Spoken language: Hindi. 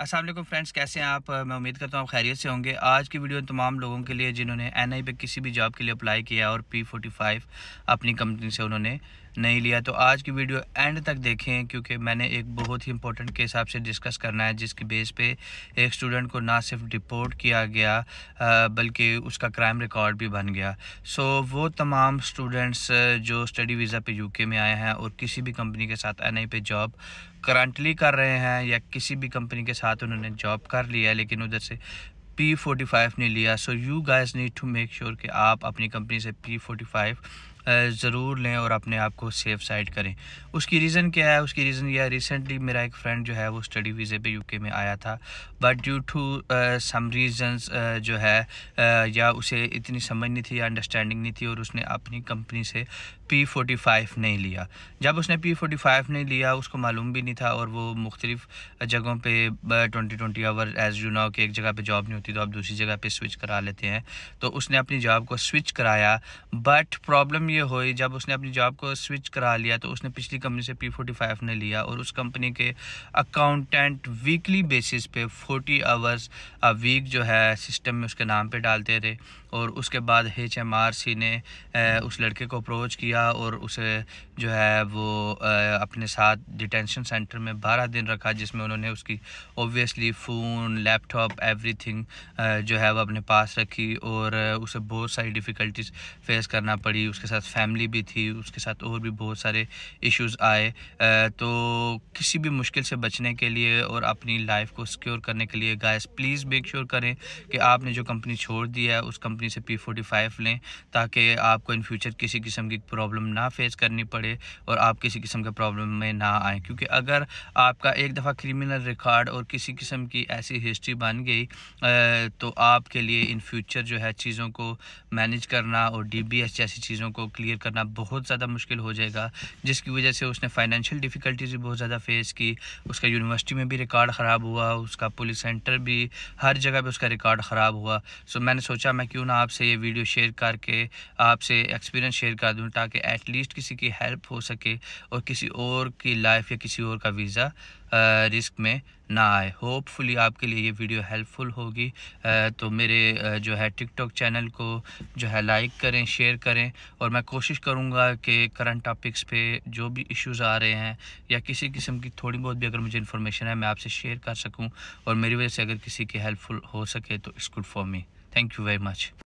असल फ्रेंड्स कैसे हैं आप मैं उम्मीद करता हूँ आप खैरियत से होंगे आज की वीडियो तमाम लोगों के लिए जिन्होंने एन आई पे किसी भी जॉब के लिए अप्लाई किया और पी फोर्टी फाइव अपनी कंपनी से उन्होंने नहीं लिया तो आज की वीडियो एंड तक देखें क्योंकि मैंने एक बहुत ही इंपॉर्टेंट केस आपसे डिस्कस करना है जिसके बेस पे एक स्टूडेंट को ना सिर्फ डिपोर्ट किया गया बल्कि उसका क्राइम रिकॉर्ड भी बन गया सो so, वो तमाम स्टूडेंट्स जो स्टडी वीज़ा पे यूके में आए हैं और किसी भी कंपनी के साथ एन पे जॉब करंटली कर रहे हैं या किसी भी कंपनी के साथ उन्होंने जॉब कर लिया है लेकिन उधर से पी फाइव ने लिया so you guys need to make sure कि आप अपनी कंपनी से पी फाइव ज़रूर लें और अपने आप को सेफ साइड करें उसकी रीज़न क्या है उसकी रीज़न यह है रिसेंटली मेरा एक फ्रेंड जो है वो स्टडी वीज़े पे यूके में आया था but due to some reasons जो है uh, या उसे इतनी समझ नहीं थी या अंडरस्टैंडिंग नहीं थी और उसने अपनी कंपनी से पी फोर्टी फाइव नहीं लिया जब उसने पी फोर्टी फाइव नहीं लिया उसको मालूम भी नहीं था और वो मुख्तलिफ़ जगहों पर twenty twenty hour as you know कि एक जगह पर जॉब नहीं होती तो आप दूसरी जगह पे स्विच करा लेते हैं तो उसने अपनी जॉब को स्विच कराया बट प्रॉब्लम ये हुई जब उसने अपनी जॉब को स्विच करा लिया तो उसने पिछली कंपनी से पी फोर्टी फाइव ने लिया और उस कंपनी के अकाउंटेंट वीकली बेसिस पे फोर्टी आवर्स वीक जो है सिस्टम में उसके नाम पर डालते थे और उसके बाद एच एम आर सी ने उस लड़के को अप्रोच किया और उसे जो है वो अपने साथ डिटेंशन सेंटर में बारह दिन रखा जिसमें उन्होंने उसकी ओबियसली फ़ोन लैपटॉप एवरीथिंग जो है वो अपने पास रखी और उसे बहुत सारी डिफ़िकल्टीज फेस करना पड़ी उसके साथ फैमिली भी थी उसके साथ और भी बहुत सारे इश्यूज आए तो किसी भी मुश्किल से बचने के लिए और अपनी लाइफ को सिक्योर करने के लिए गाइस प्लीज़ मेक श्योर करें कि आपने जो कंपनी छोड़ दिया है उस कंपनी से पी फोर्टी फाइव लें ताकि आपको इन फ्यूचर किसी किस्म की प्रॉब्लम ना फेस करनी पड़े और आप किसी किस्म के प्रॉब्लम में ना आए क्योंकि अगर आपका एक दफ़ा क्रिमिनल रिकॉर्ड और किसी किस्म की ऐसी हिस्ट्री बन गई तो आपके लिए इन फ्यूचर जो है चीज़ों को मैनेज करना और एस जैसी चीज़ों को क्लियर करना बहुत ज़्यादा मुश्किल हो जाएगा जिसकी वजह से उसने फाइनेंशियल डिफ़िकल्टीज भी बहुत ज़्यादा फेस की उसका यूनिवर्सिटी में भी रिकॉर्ड ख़राब हुआ उसका पुलिस सेंटर भी हर जगह पर उसका रिकॉर्ड ख़राब हुआ सो मैंने सोचा मैं क्यों ना आपसे ये वीडियो शेयर करके आपसे एक्सपीरियंस शेयर कर दूँ ताकि एटलीस्ट किसी की हेल्प हो सके और किसी और की लाइफ या किसी और का वीज़ा रिस्क में ना आए होपफुली आपके लिए ये वीडियो हेल्पफुल होगी तो मेरे जो है टिकटॉक चैनल को जो है लाइक करें शेयर करें और मैं कोशिश करूँगा कि करंट टॉपिक्स पे जो भी इश्यूज आ रहे हैं या किसी किस्म की थोड़ी बहुत भी अगर मुझे इन्फॉर्मेशन है मैं आपसे शेयर कर सकूँ और मेरी वजह से अगर किसी की हेल्पफुल हो सके तो it's good for me thank you very much